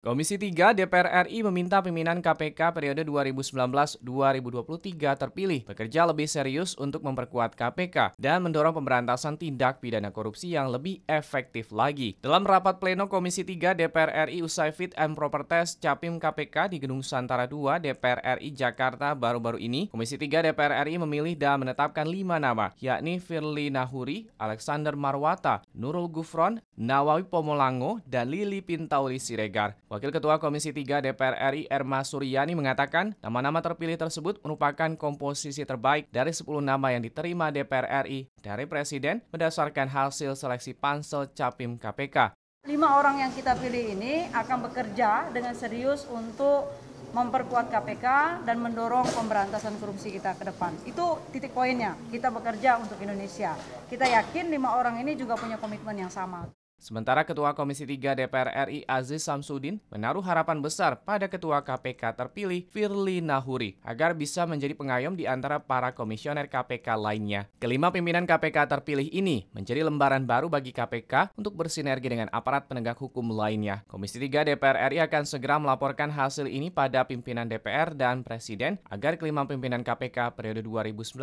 Komisi 3 DPR RI meminta pimpinan KPK periode 2019-2023 terpilih bekerja lebih serius untuk memperkuat KPK dan mendorong pemberantasan tindak pidana korupsi yang lebih efektif lagi. Dalam rapat pleno Komisi 3 DPR RI usai fit and proper test Capim KPK di Gedung Santara 2 DPR RI Jakarta baru-baru ini, Komisi 3 DPR RI memilih dan menetapkan lima nama, yakni Firly Nahuri, Alexander Marwata, Nurul Gufron, Nawawi Pomolango, dan Lili Pintauli Siregar. Wakil Ketua Komisi 3 DPR RI Erma Suryani mengatakan, nama-nama terpilih tersebut merupakan komposisi terbaik dari 10 nama yang diterima DPR RI dari Presiden berdasarkan hasil seleksi pansel Capim KPK. Lima orang yang kita pilih ini akan bekerja dengan serius untuk memperkuat KPK dan mendorong pemberantasan korupsi kita ke depan. Itu titik poinnya. Kita bekerja untuk Indonesia. Kita yakin lima orang ini juga punya komitmen yang sama. Sementara Ketua Komisi 3 DPR RI Aziz Samsudin menaruh harapan besar pada Ketua KPK terpilih Firly Nahuri agar bisa menjadi pengayom di antara para komisioner KPK lainnya. Kelima pimpinan KPK terpilih ini menjadi lembaran baru bagi KPK untuk bersinergi dengan aparat penegak hukum lainnya. Komisi 3 DPR RI akan segera melaporkan hasil ini pada pimpinan DPR dan Presiden agar kelima pimpinan KPK periode 2019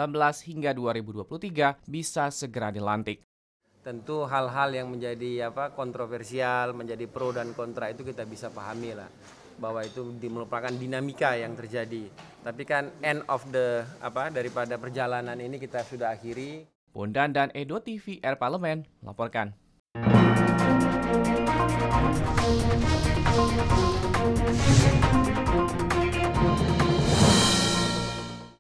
hingga 2023 bisa segera dilantik tentu hal-hal yang menjadi apa kontroversial, menjadi pro dan kontra itu kita bisa pahami lah bahwa itu merupakan dinamika yang terjadi. Tapi kan end of the apa daripada perjalanan ini kita sudah akhiri. Bondan dan Edo TV Air Parlemen melaporkan.